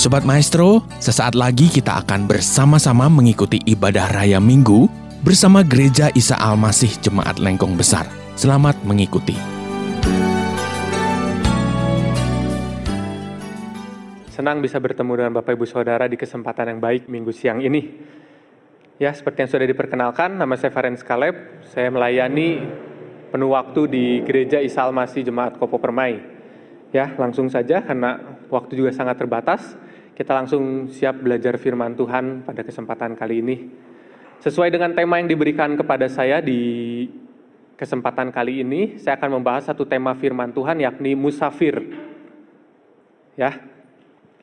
Sobat Maestro, sesaat lagi kita akan bersama-sama mengikuti ibadah raya Minggu bersama Gereja Isa Almasih Jemaat Lengkong Besar. Selamat mengikuti. Senang bisa bertemu dengan Bapak Ibu Saudara di kesempatan yang baik minggu siang ini. Ya, seperti yang sudah diperkenalkan, nama saya Varen Skalep. Saya melayani penuh waktu di Gereja Isa Almasih Jemaat Kopo Permai. Ya, langsung saja karena waktu juga sangat terbatas kita langsung siap belajar firman Tuhan pada kesempatan kali ini. Sesuai dengan tema yang diberikan kepada saya di kesempatan kali ini, saya akan membahas satu tema firman Tuhan yakni musafir. Ya.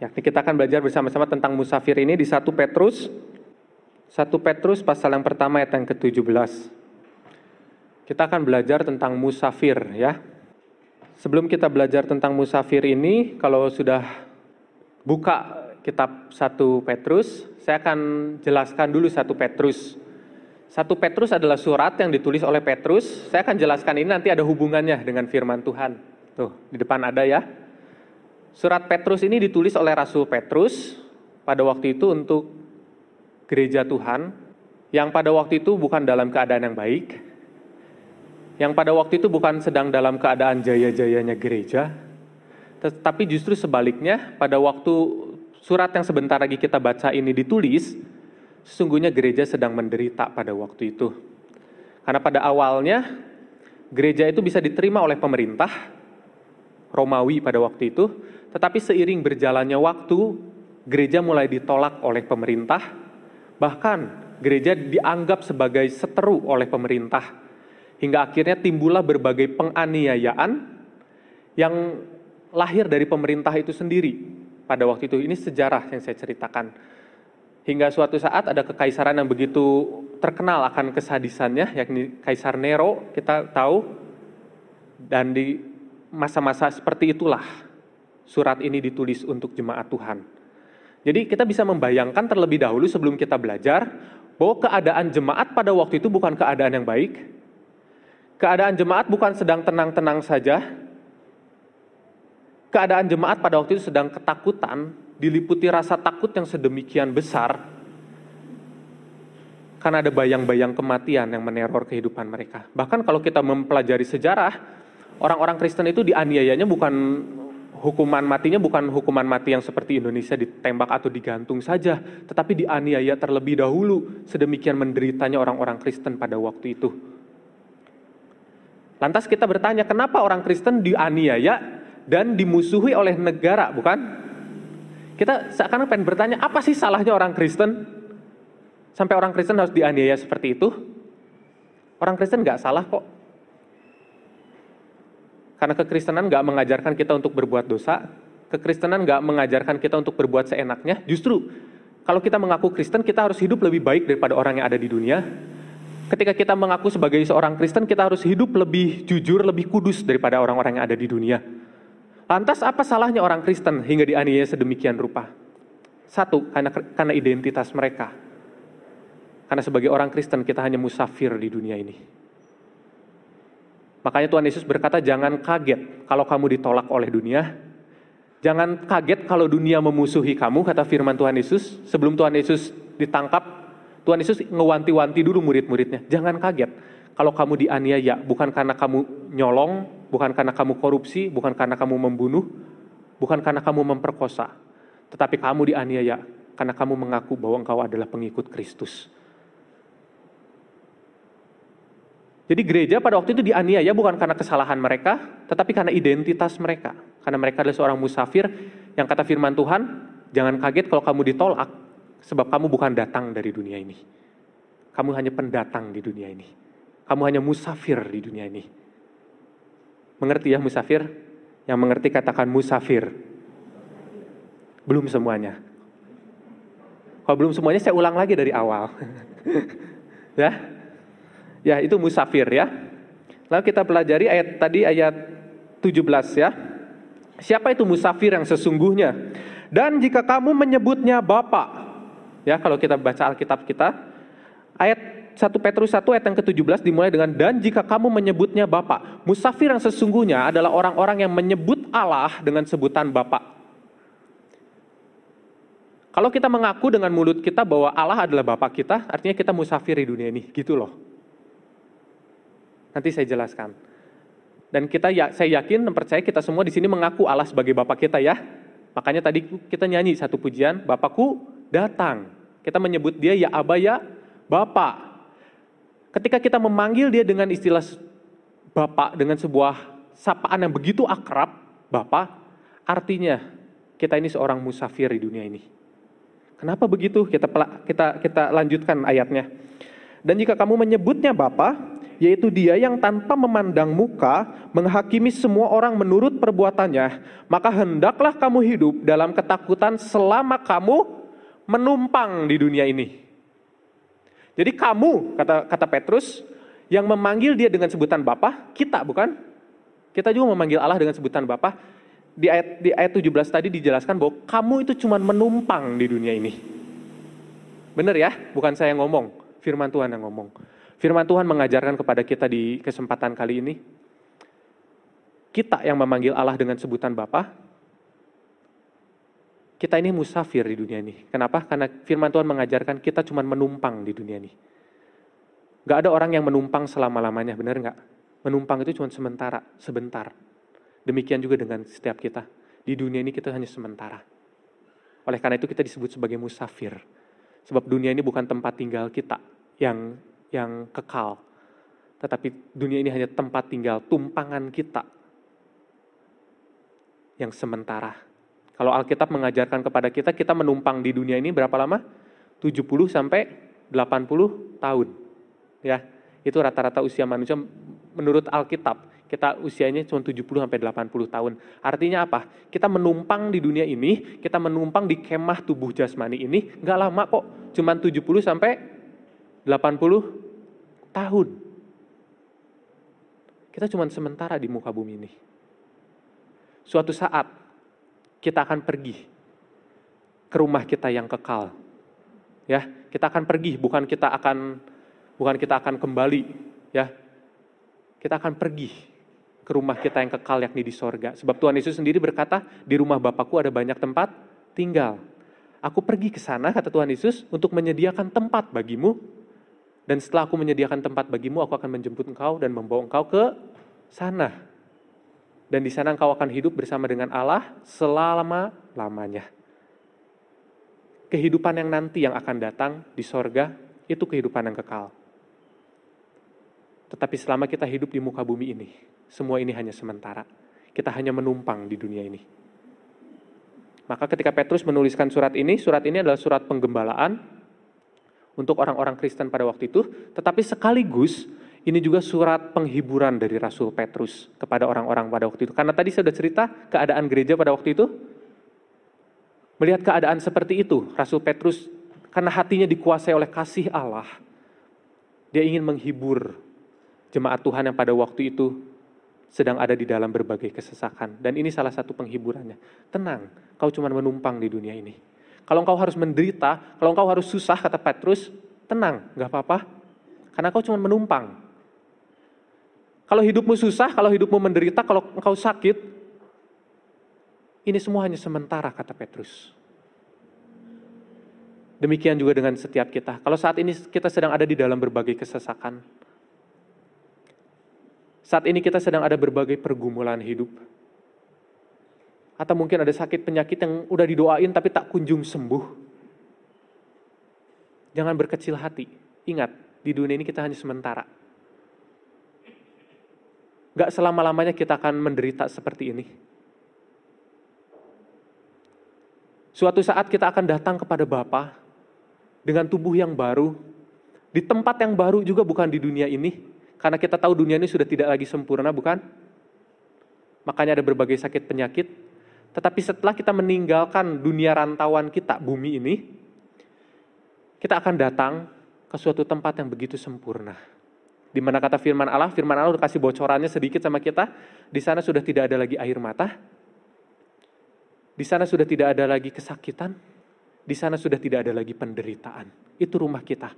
Yakni kita akan belajar bersama-sama tentang musafir ini di 1 Petrus 1 Petrus pasal yang pertama ayat yang ke-17. Kita akan belajar tentang musafir ya. Sebelum kita belajar tentang musafir ini, kalau sudah buka kitab 1 Petrus, saya akan jelaskan dulu 1 Petrus. 1 Petrus adalah surat yang ditulis oleh Petrus. Saya akan jelaskan ini nanti ada hubungannya dengan firman Tuhan. Tuh, di depan ada ya. Surat Petrus ini ditulis oleh Rasul Petrus pada waktu itu untuk gereja Tuhan yang pada waktu itu bukan dalam keadaan yang baik. Yang pada waktu itu bukan sedang dalam keadaan jaya-jayanya gereja, tetapi justru sebaliknya pada waktu surat yang sebentar lagi kita baca ini ditulis, sesungguhnya gereja sedang menderita pada waktu itu. Karena pada awalnya gereja itu bisa diterima oleh pemerintah Romawi pada waktu itu, tetapi seiring berjalannya waktu, gereja mulai ditolak oleh pemerintah, bahkan gereja dianggap sebagai seteru oleh pemerintah. Hingga akhirnya timbullah berbagai penganiayaan yang lahir dari pemerintah itu sendiri pada waktu itu. Ini sejarah yang saya ceritakan. Hingga suatu saat ada kekaisaran yang begitu terkenal akan kesadisannya, yakni Kaisar Nero, kita tahu. Dan di masa-masa seperti itulah surat ini ditulis untuk jemaat Tuhan. Jadi kita bisa membayangkan terlebih dahulu sebelum kita belajar bahwa keadaan jemaat pada waktu itu bukan keadaan yang baik. Keadaan jemaat bukan sedang tenang-tenang saja, keadaan jemaat pada waktu itu sedang ketakutan, diliputi rasa takut yang sedemikian besar karena ada bayang-bayang kematian yang meneror kehidupan mereka. Bahkan kalau kita mempelajari sejarah, orang-orang Kristen itu dianiayanya bukan hukuman matinya bukan hukuman mati yang seperti Indonesia ditembak atau digantung saja, tetapi dianiaya terlebih dahulu. Sedemikian menderitanya orang-orang Kristen pada waktu itu. Lantas kita bertanya, kenapa orang Kristen dianiaya dan dimusuhi oleh negara, bukan? Kita seakan pengen bertanya, apa sih salahnya orang Kristen? Sampai orang Kristen harus dianiaya seperti itu? Orang Kristen nggak salah kok. Karena kekristenan nggak mengajarkan kita untuk berbuat dosa, kekristenan nggak mengajarkan kita untuk berbuat seenaknya. Justru kalau kita mengaku Kristen, kita harus hidup lebih baik daripada orang yang ada di dunia, ketika kita mengaku sebagai seorang Kristen, kita harus hidup lebih jujur, lebih kudus daripada orang-orang yang ada di dunia. Lantas apa salahnya orang Kristen hingga dianiaya sedemikian rupa? Satu, karena, karena identitas mereka. Karena sebagai orang Kristen kita hanya musafir di dunia ini. Makanya Tuhan Yesus berkata, jangan kaget kalau kamu ditolak oleh dunia. Jangan kaget kalau dunia memusuhi kamu, kata firman Tuhan Yesus. Sebelum Tuhan Yesus ditangkap, Tuhan Yesus ngewanti-wanti dulu murid-muridnya. Jangan kaget kalau kamu dianiaya bukan karena kamu nyolong, bukan karena kamu korupsi, bukan karena kamu membunuh, bukan karena kamu memperkosa, tetapi kamu dianiaya karena kamu mengaku bahwa engkau adalah pengikut Kristus. Jadi gereja pada waktu itu dianiaya bukan karena kesalahan mereka, tetapi karena identitas mereka. Karena mereka adalah seorang musafir yang kata firman Tuhan, jangan kaget kalau kamu ditolak, sebab kamu bukan datang dari dunia ini. Kamu hanya pendatang di dunia ini kamu hanya musafir di dunia ini. Mengerti ya musafir? Yang mengerti katakan musafir. Belum semuanya. Kalau belum semuanya saya ulang lagi dari awal. ya. Ya, itu musafir ya. Lalu kita pelajari ayat tadi ayat 17 ya. Siapa itu musafir yang sesungguhnya? Dan jika kamu menyebutnya Bapak, ya kalau kita baca Alkitab kita, ayat 1 Petrus 1 ayat yang ke-17 dimulai dengan dan jika kamu menyebutnya Bapak, Musafir yang sesungguhnya adalah orang-orang yang menyebut Allah dengan sebutan Bapak. Kalau kita mengaku dengan mulut kita bahwa Allah adalah Bapak kita, artinya kita musafir di dunia ini, gitu loh. Nanti saya jelaskan. Dan kita ya, saya yakin dan percaya kita semua di sini mengaku Allah sebagai Bapak kita ya. Makanya tadi kita nyanyi satu pujian, Bapakku datang. Kita menyebut dia ya abaya ya Bapak ketika kita memanggil dia dengan istilah Bapak, dengan sebuah sapaan yang begitu akrab, Bapak, artinya kita ini seorang musafir di dunia ini. Kenapa begitu? Kita kita kita lanjutkan ayatnya. Dan jika kamu menyebutnya Bapak, yaitu dia yang tanpa memandang muka menghakimi semua orang menurut perbuatannya, maka hendaklah kamu hidup dalam ketakutan selama kamu menumpang di dunia ini. Jadi kamu, kata, kata Petrus, yang memanggil dia dengan sebutan Bapa, kita bukan? Kita juga memanggil Allah dengan sebutan Bapa. Di ayat, di ayat 17 tadi dijelaskan bahwa kamu itu cuma menumpang di dunia ini. Benar ya? Bukan saya yang ngomong, firman Tuhan yang ngomong. Firman Tuhan mengajarkan kepada kita di kesempatan kali ini, kita yang memanggil Allah dengan sebutan Bapa, kita ini musafir di dunia ini. Kenapa? Karena firman Tuhan mengajarkan kita cuma menumpang di dunia ini. Gak ada orang yang menumpang selama-lamanya, benar nggak? Menumpang itu cuma sementara, sebentar. Demikian juga dengan setiap kita. Di dunia ini kita hanya sementara. Oleh karena itu kita disebut sebagai musafir. Sebab dunia ini bukan tempat tinggal kita yang yang kekal. Tetapi dunia ini hanya tempat tinggal tumpangan kita yang sementara kalau Alkitab mengajarkan kepada kita, kita menumpang di dunia ini berapa lama? 70 sampai 80 tahun. Ya, itu rata-rata usia manusia menurut Alkitab. Kita usianya cuma 70 sampai 80 tahun. Artinya apa? Kita menumpang di dunia ini, kita menumpang di kemah tubuh jasmani ini, nggak lama kok, cuma 70 sampai 80 tahun. Kita cuma sementara di muka bumi ini. Suatu saat kita akan pergi ke rumah kita yang kekal. Ya, kita akan pergi, bukan kita akan bukan kita akan kembali, ya. Kita akan pergi ke rumah kita yang kekal yakni di sorga. Sebab Tuhan Yesus sendiri berkata, di rumah Bapakku ada banyak tempat tinggal. Aku pergi ke sana, kata Tuhan Yesus, untuk menyediakan tempat bagimu. Dan setelah aku menyediakan tempat bagimu, aku akan menjemput engkau dan membawa engkau ke sana dan di sana engkau akan hidup bersama dengan Allah selama-lamanya. Kehidupan yang nanti yang akan datang di sorga itu kehidupan yang kekal. Tetapi selama kita hidup di muka bumi ini, semua ini hanya sementara. Kita hanya menumpang di dunia ini. Maka ketika Petrus menuliskan surat ini, surat ini adalah surat penggembalaan untuk orang-orang Kristen pada waktu itu, tetapi sekaligus ini juga surat penghiburan dari Rasul Petrus kepada orang-orang pada waktu itu. Karena tadi saya sudah cerita keadaan gereja pada waktu itu. Melihat keadaan seperti itu, Rasul Petrus karena hatinya dikuasai oleh kasih Allah, dia ingin menghibur jemaat Tuhan yang pada waktu itu sedang ada di dalam berbagai kesesakan. Dan ini salah satu penghiburannya. Tenang, kau cuma menumpang di dunia ini. Kalau engkau harus menderita, kalau engkau harus susah, kata Petrus, tenang, gak apa-apa. Karena kau cuma menumpang. Kalau hidupmu susah, kalau hidupmu menderita, kalau engkau sakit, ini semua hanya sementara, kata Petrus. Demikian juga dengan setiap kita. Kalau saat ini kita sedang ada di dalam berbagai kesesakan, saat ini kita sedang ada berbagai pergumulan hidup, atau mungkin ada sakit penyakit yang udah didoain tapi tak kunjung sembuh. Jangan berkecil hati. Ingat, di dunia ini kita hanya sementara. Gak selama-lamanya kita akan menderita seperti ini. Suatu saat kita akan datang kepada Bapa dengan tubuh yang baru, di tempat yang baru juga bukan di dunia ini, karena kita tahu dunia ini sudah tidak lagi sempurna, bukan? Makanya ada berbagai sakit penyakit. Tetapi setelah kita meninggalkan dunia rantauan kita, bumi ini, kita akan datang ke suatu tempat yang begitu sempurna di mana kata firman Allah, firman Allah udah kasih bocorannya sedikit sama kita. Di sana sudah tidak ada lagi air mata. Di sana sudah tidak ada lagi kesakitan. Di sana sudah tidak ada lagi penderitaan. Itu rumah kita.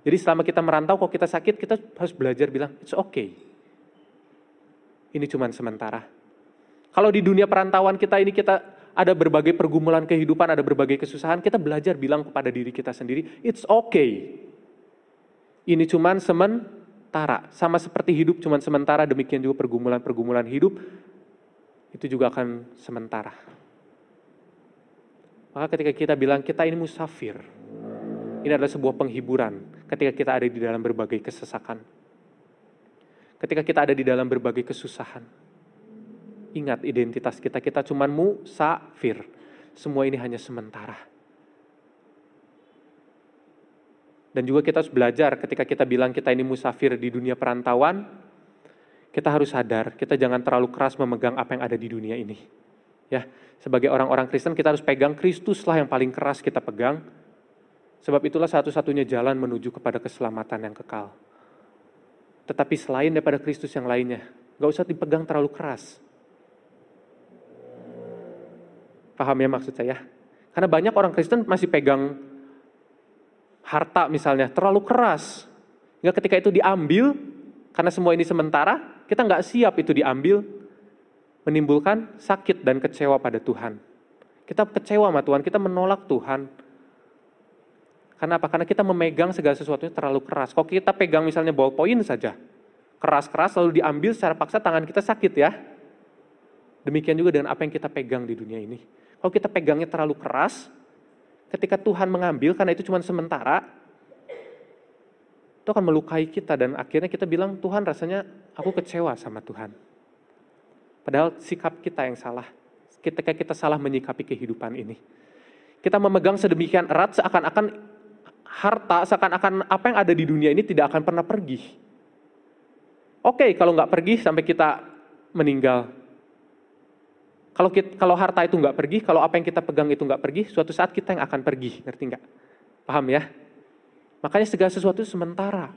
Jadi selama kita merantau, kalau kita sakit, kita harus belajar bilang, it's okay. Ini cuman sementara. Kalau di dunia perantauan kita ini kita ada berbagai pergumulan kehidupan, ada berbagai kesusahan, kita belajar bilang kepada diri kita sendiri, it's okay. Ini cuman sementara sementara, sama seperti hidup cuman sementara, demikian juga pergumulan-pergumulan hidup itu juga akan sementara. Maka ketika kita bilang kita ini musafir, ini adalah sebuah penghiburan ketika kita ada di dalam berbagai kesesakan. Ketika kita ada di dalam berbagai kesusahan. Ingat identitas kita, kita cuma musafir. Semua ini hanya sementara Dan juga kita harus belajar ketika kita bilang kita ini musafir di dunia perantauan, kita harus sadar, kita jangan terlalu keras memegang apa yang ada di dunia ini. Ya, sebagai orang-orang Kristen kita harus pegang Kristuslah yang paling keras kita pegang. Sebab itulah satu-satunya jalan menuju kepada keselamatan yang kekal. Tetapi selain daripada Kristus yang lainnya, nggak usah dipegang terlalu keras. Paham ya maksud saya? Karena banyak orang Kristen masih pegang harta misalnya terlalu keras. Hingga ketika itu diambil, karena semua ini sementara, kita nggak siap itu diambil, menimbulkan sakit dan kecewa pada Tuhan. Kita kecewa sama Tuhan, kita menolak Tuhan. Karena apa? Karena kita memegang segala sesuatunya terlalu keras. Kok kita pegang misalnya ballpoint saja, keras-keras lalu diambil secara paksa tangan kita sakit ya. Demikian juga dengan apa yang kita pegang di dunia ini. Kalau kita pegangnya terlalu keras, ketika Tuhan mengambil karena itu cuma sementara, itu akan melukai kita dan akhirnya kita bilang Tuhan rasanya aku kecewa sama Tuhan. Padahal sikap kita yang salah. Ketika kita salah menyikapi kehidupan ini. Kita memegang sedemikian erat seakan-akan harta, seakan-akan apa yang ada di dunia ini tidak akan pernah pergi. Oke, kalau nggak pergi sampai kita meninggal, kalau kita, kalau harta itu nggak pergi, kalau apa yang kita pegang itu nggak pergi, suatu saat kita yang akan pergi, ngerti nggak? Paham ya? Makanya segala sesuatu itu sementara.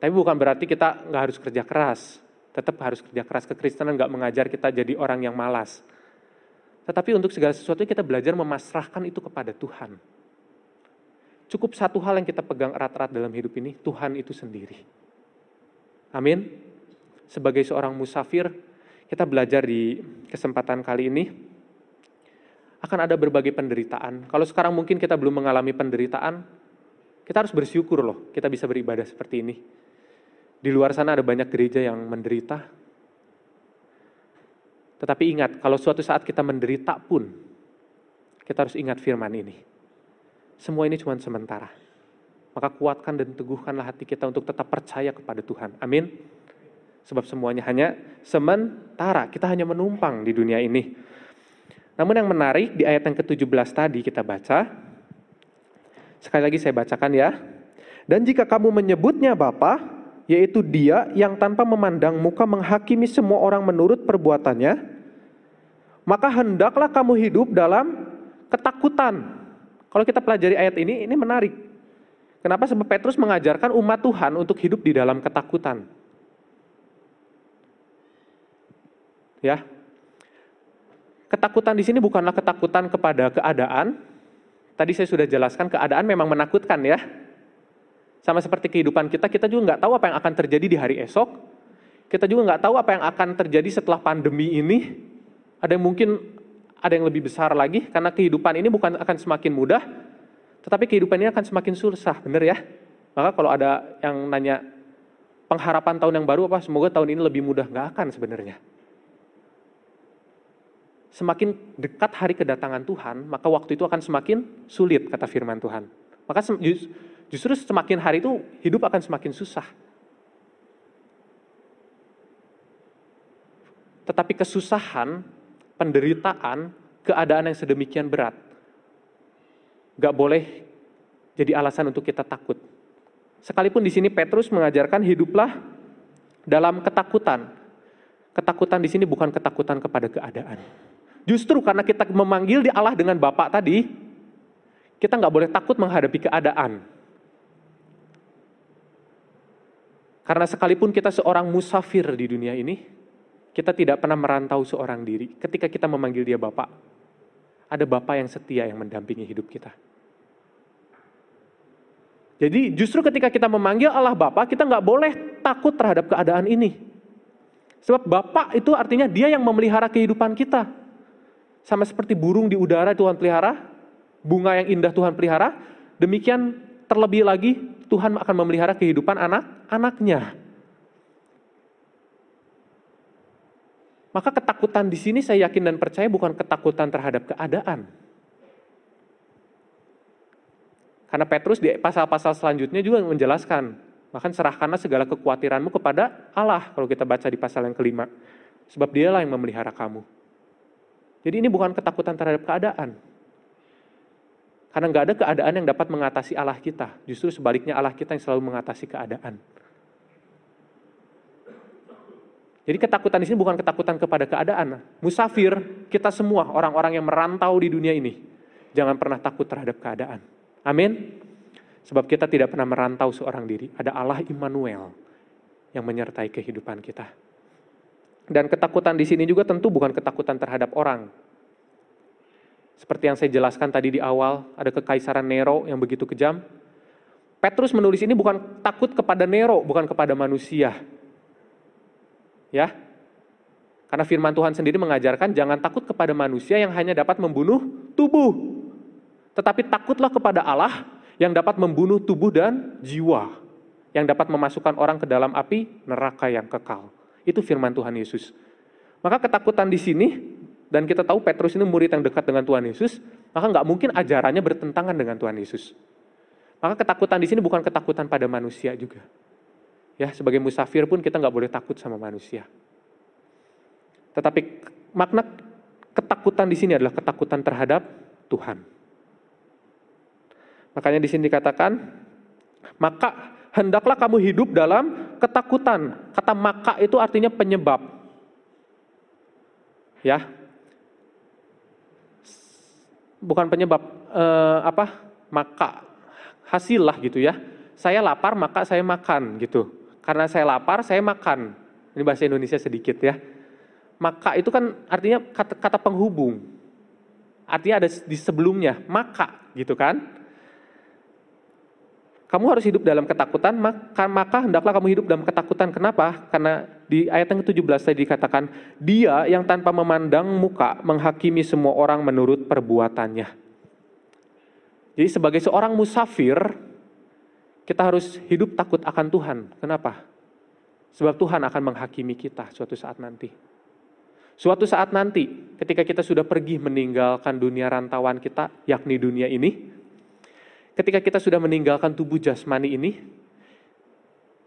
Tapi bukan berarti kita nggak harus kerja keras. Tetap harus kerja keras. Kekristenan nggak mengajar kita jadi orang yang malas. Tetapi untuk segala sesuatu kita belajar memasrahkan itu kepada Tuhan. Cukup satu hal yang kita pegang erat-erat dalam hidup ini, Tuhan itu sendiri. Amin. Sebagai seorang musafir, kita belajar di kesempatan kali ini akan ada berbagai penderitaan. Kalau sekarang mungkin kita belum mengalami penderitaan, kita harus bersyukur loh kita bisa beribadah seperti ini. Di luar sana ada banyak gereja yang menderita. Tetapi ingat, kalau suatu saat kita menderita pun, kita harus ingat firman ini. Semua ini cuma sementara. Maka kuatkan dan teguhkanlah hati kita untuk tetap percaya kepada Tuhan. Amin. Sebab semuanya hanya sementara, kita hanya menumpang di dunia ini. Namun yang menarik di ayat yang ke-17 tadi kita baca, sekali lagi saya bacakan ya. Dan jika kamu menyebutnya Bapa, yaitu dia yang tanpa memandang muka menghakimi semua orang menurut perbuatannya, maka hendaklah kamu hidup dalam ketakutan. Kalau kita pelajari ayat ini, ini menarik. Kenapa? Sebab Petrus mengajarkan umat Tuhan untuk hidup di dalam ketakutan. Ya. Ketakutan di sini bukanlah ketakutan kepada keadaan. Tadi saya sudah jelaskan keadaan memang menakutkan ya. Sama seperti kehidupan kita, kita juga nggak tahu apa yang akan terjadi di hari esok. Kita juga nggak tahu apa yang akan terjadi setelah pandemi ini. Ada yang mungkin ada yang lebih besar lagi, karena kehidupan ini bukan akan semakin mudah, tetapi kehidupan ini akan semakin susah, benar ya? Maka kalau ada yang nanya pengharapan tahun yang baru apa, semoga tahun ini lebih mudah, nggak akan sebenarnya semakin dekat hari kedatangan Tuhan, maka waktu itu akan semakin sulit, kata firman Tuhan. Maka justru semakin hari itu hidup akan semakin susah. Tetapi kesusahan, penderitaan, keadaan yang sedemikian berat, gak boleh jadi alasan untuk kita takut. Sekalipun di sini Petrus mengajarkan hiduplah dalam ketakutan, ketakutan di sini bukan ketakutan kepada keadaan. Justru karena kita memanggil di Allah dengan Bapak tadi, kita nggak boleh takut menghadapi keadaan. Karena sekalipun kita seorang musafir di dunia ini, kita tidak pernah merantau seorang diri. Ketika kita memanggil dia Bapak, ada Bapak yang setia yang mendampingi hidup kita. Jadi justru ketika kita memanggil Allah Bapa, kita nggak boleh takut terhadap keadaan ini. Sebab Bapak itu artinya dia yang memelihara kehidupan kita. Sama seperti burung di udara Tuhan pelihara, bunga yang indah Tuhan pelihara, demikian terlebih lagi Tuhan akan memelihara kehidupan anak-anaknya. Maka ketakutan di sini saya yakin dan percaya bukan ketakutan terhadap keadaan. Karena Petrus di pasal-pasal selanjutnya juga menjelaskan, bahkan serahkanlah segala kekhawatiranmu kepada Allah kalau kita baca di pasal yang kelima. Sebab dialah yang memelihara kamu. Jadi ini bukan ketakutan terhadap keadaan. Karena nggak ada keadaan yang dapat mengatasi Allah kita. Justru sebaliknya Allah kita yang selalu mengatasi keadaan. Jadi ketakutan di sini bukan ketakutan kepada keadaan. Musafir, kita semua orang-orang yang merantau di dunia ini, jangan pernah takut terhadap keadaan. Amin. Sebab kita tidak pernah merantau seorang diri. Ada Allah Immanuel yang menyertai kehidupan kita. Dan ketakutan di sini juga tentu bukan ketakutan terhadap orang. Seperti yang saya jelaskan tadi di awal, ada kekaisaran Nero yang begitu kejam. Petrus menulis ini bukan takut kepada Nero, bukan kepada manusia. Ya. Karena firman Tuhan sendiri mengajarkan jangan takut kepada manusia yang hanya dapat membunuh tubuh. Tetapi takutlah kepada Allah yang dapat membunuh tubuh dan jiwa, yang dapat memasukkan orang ke dalam api neraka yang kekal. Itu firman Tuhan Yesus. Maka ketakutan di sini, dan kita tahu Petrus ini murid yang dekat dengan Tuhan Yesus, maka nggak mungkin ajarannya bertentangan dengan Tuhan Yesus. Maka ketakutan di sini bukan ketakutan pada manusia juga. Ya, sebagai musafir pun kita nggak boleh takut sama manusia. Tetapi makna ketakutan di sini adalah ketakutan terhadap Tuhan. Makanya di sini dikatakan, maka hendaklah kamu hidup dalam ketakutan. Kata maka itu artinya penyebab. Ya. Bukan penyebab eh, apa? Maka hasil lah gitu ya. Saya lapar maka saya makan gitu. Karena saya lapar saya makan. Ini bahasa Indonesia sedikit ya. Maka itu kan artinya kata, kata penghubung. Artinya ada di sebelumnya, maka gitu kan kamu harus hidup dalam ketakutan, maka, maka hendaklah kamu hidup dalam ketakutan. Kenapa? Karena di ayat yang ke-17 tadi dikatakan, dia yang tanpa memandang muka menghakimi semua orang menurut perbuatannya. Jadi sebagai seorang musafir, kita harus hidup takut akan Tuhan. Kenapa? Sebab Tuhan akan menghakimi kita suatu saat nanti. Suatu saat nanti, ketika kita sudah pergi meninggalkan dunia rantauan kita, yakni dunia ini, Ketika kita sudah meninggalkan tubuh jasmani ini,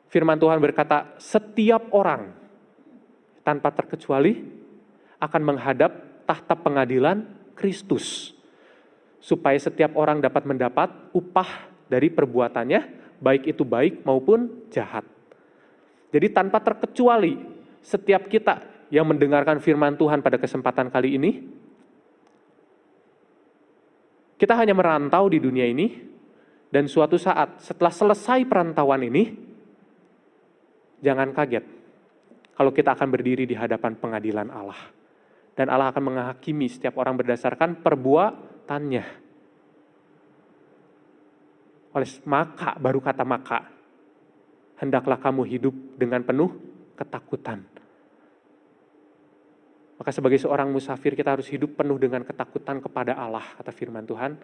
firman Tuhan berkata, setiap orang tanpa terkecuali akan menghadap tahta pengadilan Kristus. Supaya setiap orang dapat mendapat upah dari perbuatannya, baik itu baik maupun jahat. Jadi tanpa terkecuali setiap kita yang mendengarkan firman Tuhan pada kesempatan kali ini, kita hanya merantau di dunia ini dan suatu saat setelah selesai perantauan ini, jangan kaget kalau kita akan berdiri di hadapan pengadilan Allah. Dan Allah akan menghakimi setiap orang berdasarkan perbuatannya. Oleh maka, baru kata maka, hendaklah kamu hidup dengan penuh ketakutan. Maka sebagai seorang musafir kita harus hidup penuh dengan ketakutan kepada Allah, kata firman Tuhan.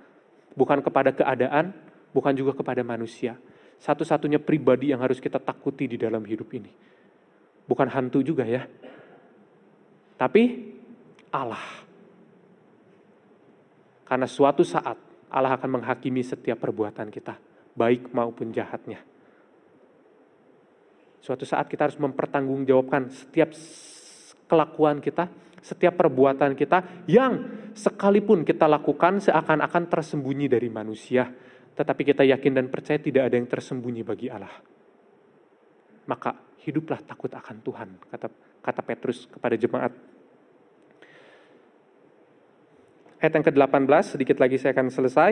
Bukan kepada keadaan, bukan juga kepada manusia. Satu-satunya pribadi yang harus kita takuti di dalam hidup ini. Bukan hantu juga ya. Tapi Allah. Karena suatu saat Allah akan menghakimi setiap perbuatan kita, baik maupun jahatnya. Suatu saat kita harus mempertanggungjawabkan setiap kelakuan kita, setiap perbuatan kita yang sekalipun kita lakukan seakan-akan tersembunyi dari manusia, tetapi kita yakin dan percaya tidak ada yang tersembunyi bagi Allah. Maka hiduplah takut akan Tuhan, kata kata Petrus kepada jemaat. Ayat yang ke-18, sedikit lagi saya akan selesai.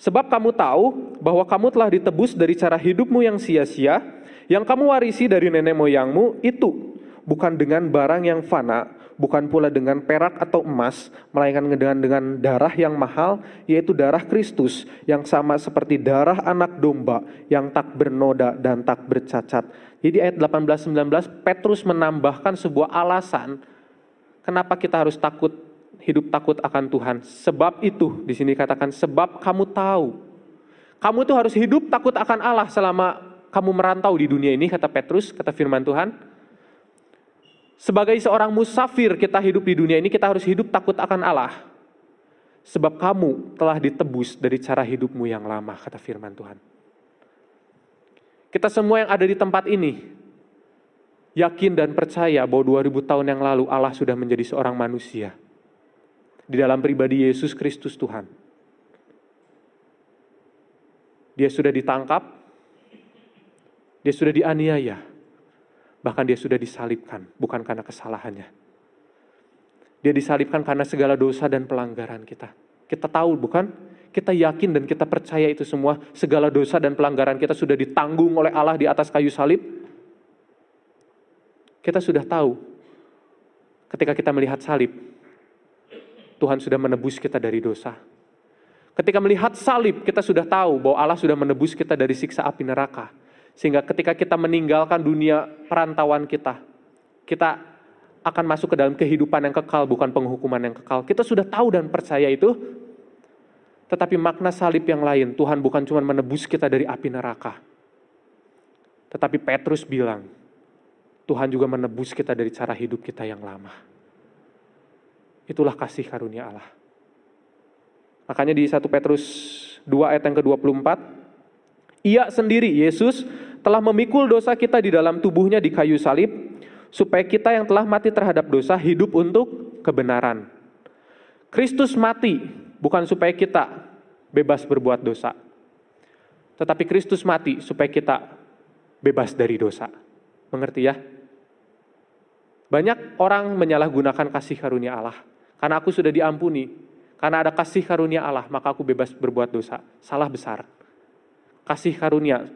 Sebab kamu tahu bahwa kamu telah ditebus dari cara hidupmu yang sia-sia, yang kamu warisi dari nenek moyangmu itu bukan dengan barang yang fana, bukan pula dengan perak atau emas, melainkan dengan dengan darah yang mahal, yaitu darah Kristus yang sama seperti darah anak domba yang tak bernoda dan tak bercacat. Jadi ayat 18-19 Petrus menambahkan sebuah alasan kenapa kita harus takut hidup takut akan Tuhan. Sebab itu di sini katakan sebab kamu tahu. Kamu itu harus hidup takut akan Allah selama kamu merantau di dunia ini kata Petrus, kata firman Tuhan sebagai seorang musafir kita hidup di dunia ini, kita harus hidup takut akan Allah. Sebab kamu telah ditebus dari cara hidupmu yang lama, kata firman Tuhan. Kita semua yang ada di tempat ini, yakin dan percaya bahwa 2000 tahun yang lalu Allah sudah menjadi seorang manusia. Di dalam pribadi Yesus Kristus Tuhan. Dia sudah ditangkap, dia sudah dianiaya, Bahkan dia sudah disalibkan, bukan karena kesalahannya. Dia disalibkan karena segala dosa dan pelanggaran kita. Kita tahu bukan? Kita yakin dan kita percaya itu semua. Segala dosa dan pelanggaran kita sudah ditanggung oleh Allah di atas kayu salib. Kita sudah tahu ketika kita melihat salib, Tuhan sudah menebus kita dari dosa. Ketika melihat salib, kita sudah tahu bahwa Allah sudah menebus kita dari siksa api neraka. Sehingga ketika kita meninggalkan dunia perantauan kita, kita akan masuk ke dalam kehidupan yang kekal, bukan penghukuman yang kekal. Kita sudah tahu dan percaya itu, tetapi makna salib yang lain, Tuhan bukan cuma menebus kita dari api neraka. Tetapi Petrus bilang, Tuhan juga menebus kita dari cara hidup kita yang lama. Itulah kasih karunia Allah. Makanya di 1 Petrus 2 ayat yang ke-24, ia sendiri, Yesus, telah memikul dosa kita di dalam tubuhnya di kayu salib, supaya kita yang telah mati terhadap dosa hidup untuk kebenaran. Kristus mati bukan supaya kita bebas berbuat dosa, tetapi Kristus mati supaya kita bebas dari dosa. Mengerti ya? Banyak orang menyalahgunakan kasih karunia Allah. Karena aku sudah diampuni, karena ada kasih karunia Allah, maka aku bebas berbuat dosa. Salah besar. Kasih karunia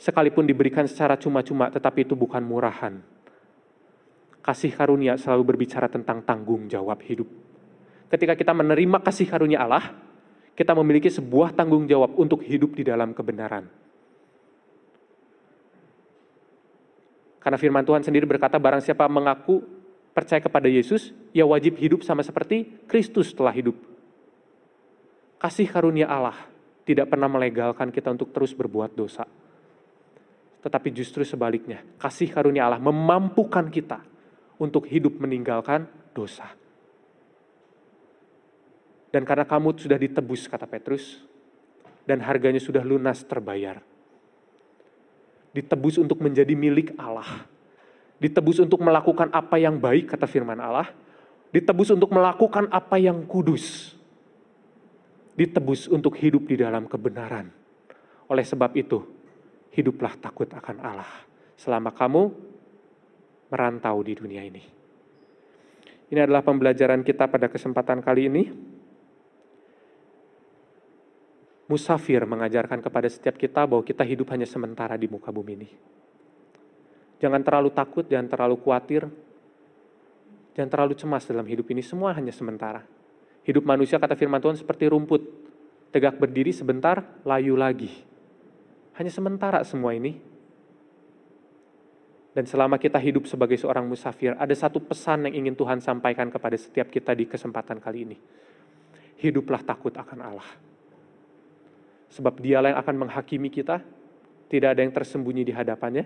sekalipun diberikan secara cuma-cuma, tetapi itu bukan murahan. Kasih karunia selalu berbicara tentang tanggung jawab hidup. Ketika kita menerima kasih karunia Allah, kita memiliki sebuah tanggung jawab untuk hidup di dalam kebenaran. Karena firman Tuhan sendiri berkata, barang siapa mengaku percaya kepada Yesus, ia wajib hidup sama seperti Kristus telah hidup. Kasih karunia Allah tidak pernah melegalkan kita untuk terus berbuat dosa tetapi justru sebaliknya, kasih karunia Allah memampukan kita untuk hidup meninggalkan dosa. Dan karena kamu sudah ditebus, kata Petrus, dan harganya sudah lunas terbayar. Ditebus untuk menjadi milik Allah. Ditebus untuk melakukan apa yang baik, kata firman Allah. Ditebus untuk melakukan apa yang kudus. Ditebus untuk hidup di dalam kebenaran. Oleh sebab itu, hiduplah takut akan Allah selama kamu merantau di dunia ini. Ini adalah pembelajaran kita pada kesempatan kali ini. Musafir mengajarkan kepada setiap kita bahwa kita hidup hanya sementara di muka bumi ini. Jangan terlalu takut, jangan terlalu khawatir, jangan terlalu cemas dalam hidup ini. Semua hanya sementara. Hidup manusia kata firman Tuhan seperti rumput. Tegak berdiri sebentar, layu lagi hanya sementara semua ini. Dan selama kita hidup sebagai seorang musafir, ada satu pesan yang ingin Tuhan sampaikan kepada setiap kita di kesempatan kali ini. Hiduplah takut akan Allah. Sebab dialah yang akan menghakimi kita, tidak ada yang tersembunyi di hadapannya.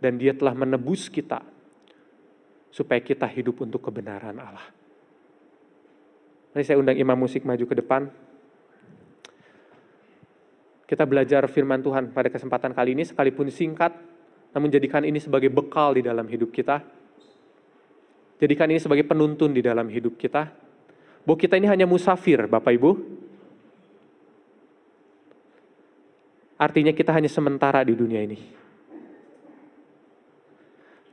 Dan dia telah menebus kita, supaya kita hidup untuk kebenaran Allah. Mari saya undang imam musik maju ke depan kita belajar firman Tuhan pada kesempatan kali ini, sekalipun singkat, namun jadikan ini sebagai bekal di dalam hidup kita. Jadikan ini sebagai penuntun di dalam hidup kita. Bahwa kita ini hanya musafir, Bapak Ibu. Artinya kita hanya sementara di dunia ini.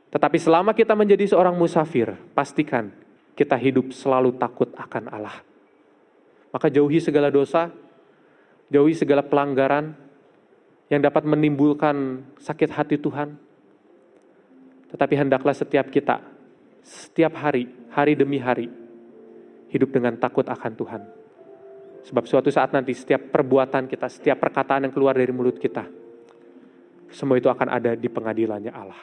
Tetapi selama kita menjadi seorang musafir, pastikan kita hidup selalu takut akan Allah. Maka jauhi segala dosa, jauhi segala pelanggaran yang dapat menimbulkan sakit hati Tuhan. Tetapi hendaklah setiap kita, setiap hari, hari demi hari, hidup dengan takut akan Tuhan. Sebab suatu saat nanti setiap perbuatan kita, setiap perkataan yang keluar dari mulut kita, semua itu akan ada di pengadilannya Allah.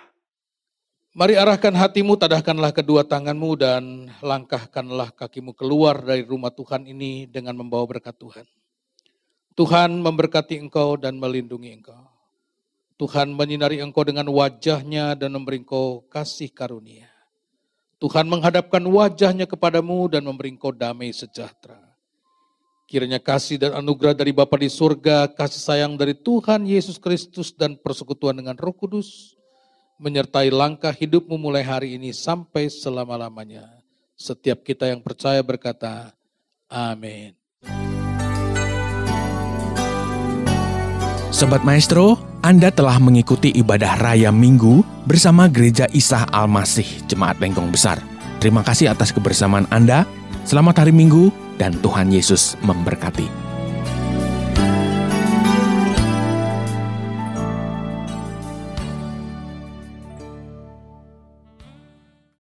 Mari arahkan hatimu, tadahkanlah kedua tanganmu, dan langkahkanlah kakimu keluar dari rumah Tuhan ini dengan membawa berkat Tuhan. Tuhan memberkati engkau dan melindungi engkau. Tuhan menyinari engkau dengan wajahnya dan memberi engkau kasih karunia. Tuhan menghadapkan wajahnya kepadamu dan memberi engkau damai sejahtera. Kiranya kasih dan anugerah dari Bapa di surga, kasih sayang dari Tuhan Yesus Kristus dan persekutuan dengan Roh Kudus menyertai langkah hidupmu mulai hari ini sampai selama-lamanya. Setiap kita yang percaya berkata, Amin. Sobat Maestro, Anda telah mengikuti ibadah raya Minggu bersama Gereja Isah Masih, Jemaat Lengkong Besar. Terima kasih atas kebersamaan Anda. Selamat hari Minggu dan Tuhan Yesus memberkati.